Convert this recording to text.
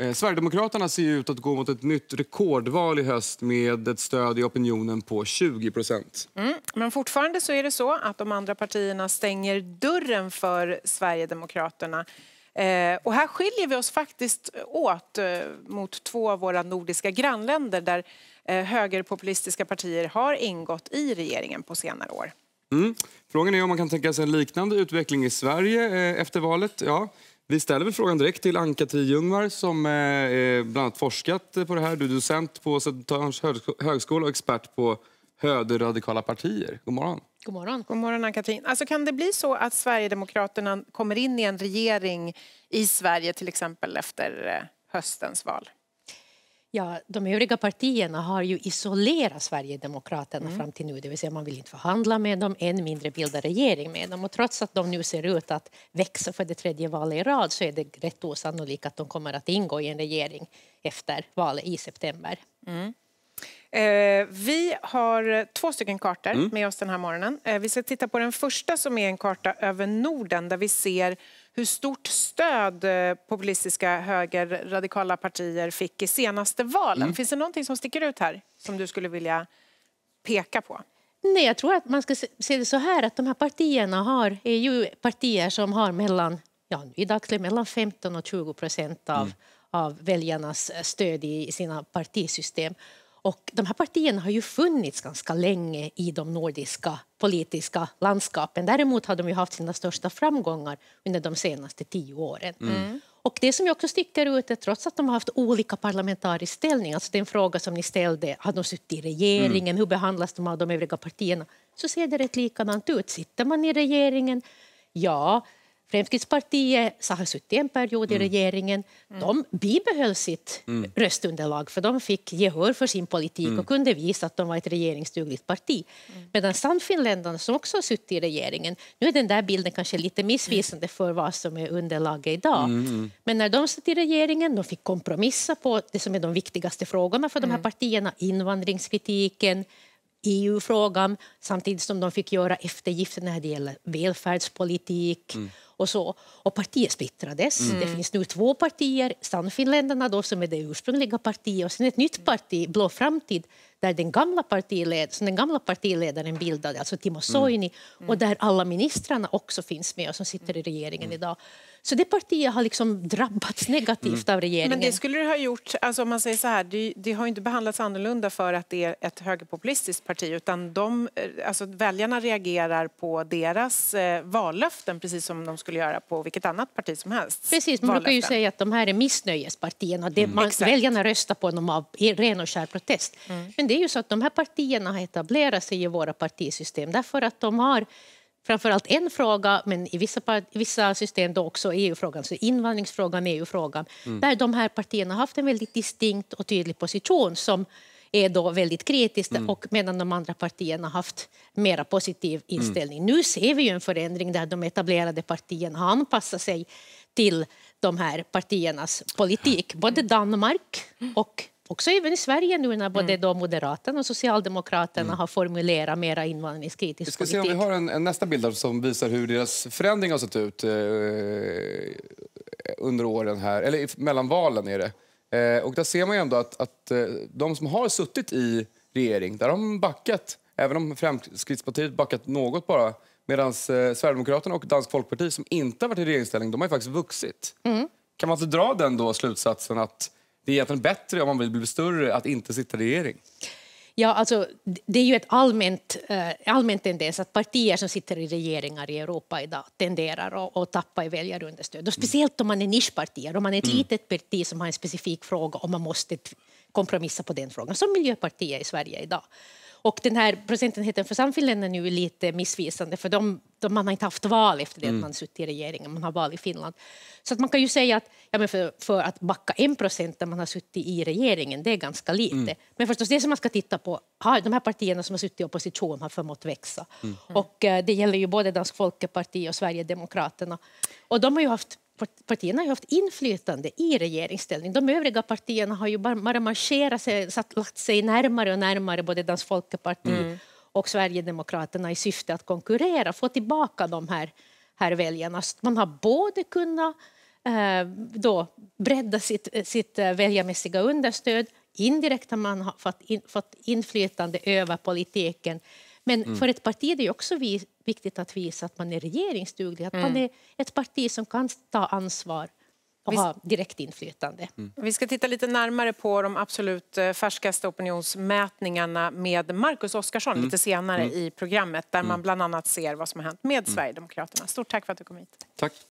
Eh, Sverigedemokraterna ser ut att gå mot ett nytt rekordval i höst med ett stöd i opinionen på 20 procent. Mm, men fortfarande så är det så att de andra partierna stänger dörren för Sverigedemokraterna. Eh, och här skiljer vi oss faktiskt åt eh, mot två av våra nordiska grannländer där eh, högerpopulistiska partier har ingått i regeringen på senare år. Mm. Frågan är om man kan tänka sig en liknande utveckling i Sverige eh, efter valet. Ja. Vi ställer väl frågan direkt till Ann-Katrin Ljungvar som eh, eh, bland annat forskat på det här. Du är docent på Södertörns högskola och expert på högerradikala partier. God morgon. God morgon. God morgon Ann-Katrin. Alltså, kan det bli så att Sverigedemokraterna kommer in i en regering i Sverige till exempel efter eh, höstens val? Ja, de övriga partierna har ju isolerat Sverigedemokraterna mm. fram till nu. Det vill säga man vill inte förhandla med dem, än mindre bilda regering med dem. Och trots att de nu ser ut att växa för det tredje valet i rad så är det rätt osannolikt att de kommer att ingå i en regering efter valet i september. Mm. Eh, vi har två stycken kartor mm. med oss den här morgonen. Eh, vi ska titta på den första som är en karta över Norden där vi ser hur stort stöd eh, populistiska högerradikala partier fick i senaste valen. Mm. Finns det någonting som sticker ut här som du skulle vilja peka på? Nej, jag tror att man ska se det så här att de här partierna har, är ju partier som har mellan, ja, i dagsläget mellan 15 och 20 procent av, mm. av väljarnas stöd i sina partisystem. Och de här partierna har ju funnits ganska länge i de nordiska politiska landskapen. Däremot har de ju haft sina största framgångar under de senaste tio åren. Mm. mm. Och det som jag också sticker ut är trots att de har haft olika parlamentarisk ställning, alltså den fråga som ni ställde, har de suttit i regeringen, mm. hur behandlas de av de övriga partierna? Så ser det rätt likadant ut. Sitter man i regeringen? Ja, Fremskrittspartiet har suttit en period i mm. regeringen. Mm. De bibehöll sitt mm. röstunderlag för de fick gehör för sin politik och kunde visa att de var ett regeringsdugligt parti. Medan Sannfinländarna som också har suttit i regeringen, nu är den där bilden kanske lite missvisande för vad som är underlaget idag. Men när de satt i regeringen, de fick kompromissa på det som är de viktigaste frågorna för de här partierna, invandringskritiken, EU-frågan, samtidigt som de fick göra eftergifter när det gäller välfärdspolitik och så. Och partiet splittrades. Mm. Det finns nu två partier, Sannfinländarna då som är det ursprungliga partiet och sen ett nytt parti, Blå framtid, där den gamla, partiled, som den gamla partiledaren bildade, alltså Timo mm. Soini, mm. och där alla ministrarna också finns med och som sitter i regeringen mm. idag. Så det partiet har liksom drabbats mm. negativt av regeringen. Men det skulle det ha gjort, alltså om man säger så här, det, det har inte behandlats annorlunda för att det är ett högerpopulistiskt parti utan de, eh, alltså väljarna reagerar på deras eh, vallöften precis som de skulle göra på vilket annat parti som helst. Precis, man brukar ju säga att de här är missnöjespartierna. Det mm. man, väljarna röstar på dem av ren och skär protest. Mm. Men det är ju så att de här partierna har etablerat sig i våra partisystem därför att de har framförallt en fråga, men i vissa, vissa system då också EU-frågan, så invandringsfrågan, EU-frågan, mm. där de här partierna har haft en väldigt distinkt och tydlig position som är då väldigt kritiskt mm. och medan de andra partierna haft mera positiv mm. inställning. Mm. Nu ser vi ju en förändring där de etablerade partierna har anpassat sig till de här partiernas politik. Både Danmark och också även i Sverige nu när både mm. Moderaterna och Socialdemokraterna mm. har formulerat mera invandringskritisk politik. Vi ska politik. se om vi har en, en nästa bild som visar hur deras förändring har sett ut eh, under åren här, eller mellan valen är det. Eh, och där ser man ju ändå att, att eh, de som har suttit i regering, där har de backat, även om Fremskrittspartiet backat något bara, medan eh, Sverigedemokraterna och Dansk Folkparti som inte har varit i regeringsställning, de har ju faktiskt vuxit. Mm. Kan man inte dra den då slutsatsen att det är egentligen bättre om man vill bli större att inte sitta i regering. Ja, alltså, det är ju ett allmänt, eh, allmänt tendens att partier som sitter i regeringar i Europa idag tenderar att, att tappa i väljarunderstöd. Och mm. speciellt om man är nischpartier, om man är ett mm. litet parti som har en specifik fråga och man måste kompromissa på den frågan, som Miljöpartiet i Sverige idag. Och den här procentenheten för Sannfinländarna är ju lite missvisande för de de, man har inte haft val efter det mm. att man suttit i regeringen, man har val i Finland. Så att man kan ju säga att ja, men för, för att backa 1 procent när man har suttit i regeringen, det är ganska lite. Mm. Men förstås, det som man ska titta på, har, de här partierna som har suttit i opposition har förmått växa. Mm. Och eh, det gäller ju både Dansk Folkeparti och Sverigedemokraterna. Och de har ju haft partierna har haft inflytande i regeringsställning. De övriga partierna har ju bara marscherat sig, satt, lagt sig närmare och närmare både Dansk Folkeparti mm och Sverigedemokraterna i syfte att konkurrera, få tillbaka de här, här väljarna. man har både kunnat eh, då bredda sitt, sitt väljarmässiga understöd indirekt har man fått, in, fått inflytande över politiken. Men mm. för ett parti är det också viktigt att visa att man är regeringsduglig, att mm. man är ett parti som kan ta ansvar och vi... ha direktinflytande. Mm. Vi ska titta lite närmare på de absolut eh, färskaste opinionsmätningarna med Marcus Oskarsson mm. lite senare mm. i programmet där man mm. bland annat ser vad som har hänt med mm. Sverigedemokraterna. Stort tack för att du kom hit. Tack.